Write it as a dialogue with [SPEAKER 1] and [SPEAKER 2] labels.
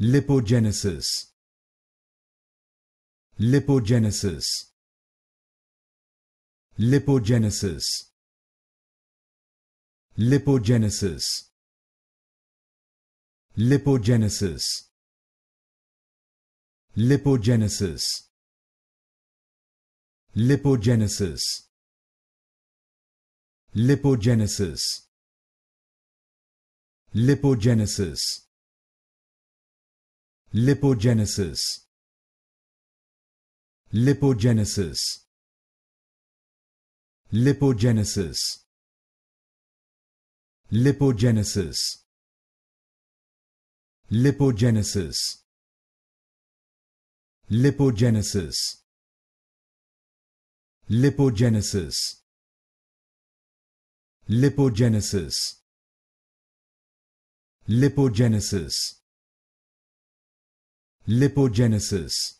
[SPEAKER 1] lipogenesis lipogenesis lipogenesis lipogenesis lipogenesis lipogenesis lipogenesis lipogenesis lipogenesis Lipogenesis Lipogenesis Lipogenesis Lipogenesis Lipogenesis Lipogenesis Lipogenesis Lipogenesis Lipogenesis lipogenesis